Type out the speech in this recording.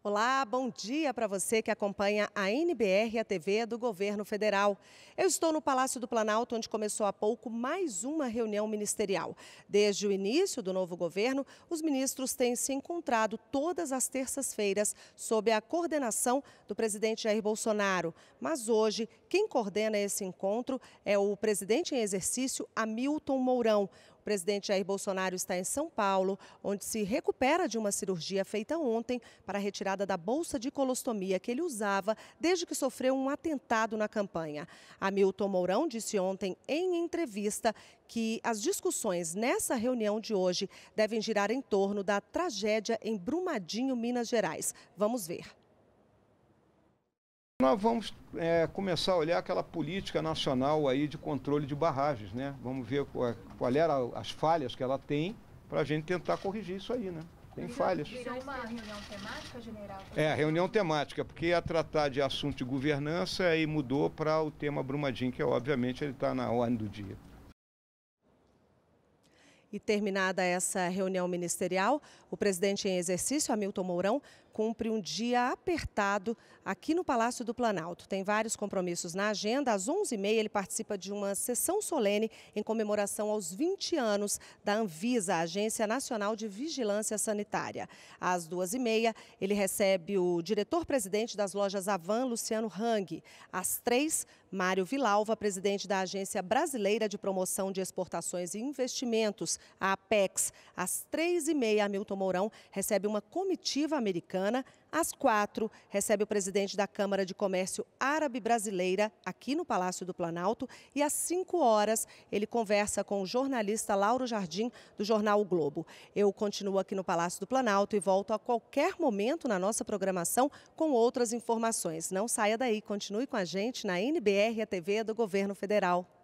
Olá, bom dia para você que acompanha a NBR, a TV do governo federal. Eu estou no Palácio do Planalto, onde começou há pouco mais uma reunião ministerial. Desde o início do novo governo, os ministros têm se encontrado todas as terças-feiras sob a coordenação do presidente Jair Bolsonaro. Mas hoje, quem coordena esse encontro é o presidente em exercício, Hamilton Mourão presidente Jair Bolsonaro está em São Paulo, onde se recupera de uma cirurgia feita ontem para a retirada da bolsa de colostomia que ele usava desde que sofreu um atentado na campanha. Hamilton Mourão disse ontem em entrevista que as discussões nessa reunião de hoje devem girar em torno da tragédia em Brumadinho, Minas Gerais. Vamos ver. Nós vamos é, começar a olhar aquela política nacional aí de controle de barragens, né? Vamos ver qual, é, qual eram as falhas que ela tem para a gente tentar corrigir isso aí, né? Tem falhas. Virou uma reunião temática, general? É, reunião temática, porque ia tratar de assunto de governança e mudou para o tema Brumadinho, que é, obviamente ele está na ordem do dia. E terminada essa reunião ministerial, o presidente em exercício, Hamilton Mourão, cumpre um dia apertado aqui no Palácio do Planalto. Tem vários compromissos na agenda. Às 11h30 ele participa de uma sessão solene em comemoração aos 20 anos da Anvisa, Agência Nacional de Vigilância Sanitária. Às 2h30 ele recebe o diretor-presidente das lojas Avan, Luciano Hang. Às 3 Mário Vilalva, presidente da Agência Brasileira de Promoção de Exportações e Investimentos, a APEX. Às 3h30, Hamilton Mourão recebe uma comitiva americana semana, às quatro, recebe o presidente da Câmara de Comércio Árabe Brasileira, aqui no Palácio do Planalto, e às cinco horas ele conversa com o jornalista Lauro Jardim, do jornal o Globo. Eu continuo aqui no Palácio do Planalto e volto a qualquer momento na nossa programação com outras informações. Não saia daí, continue com a gente na NBR, a TV do Governo Federal.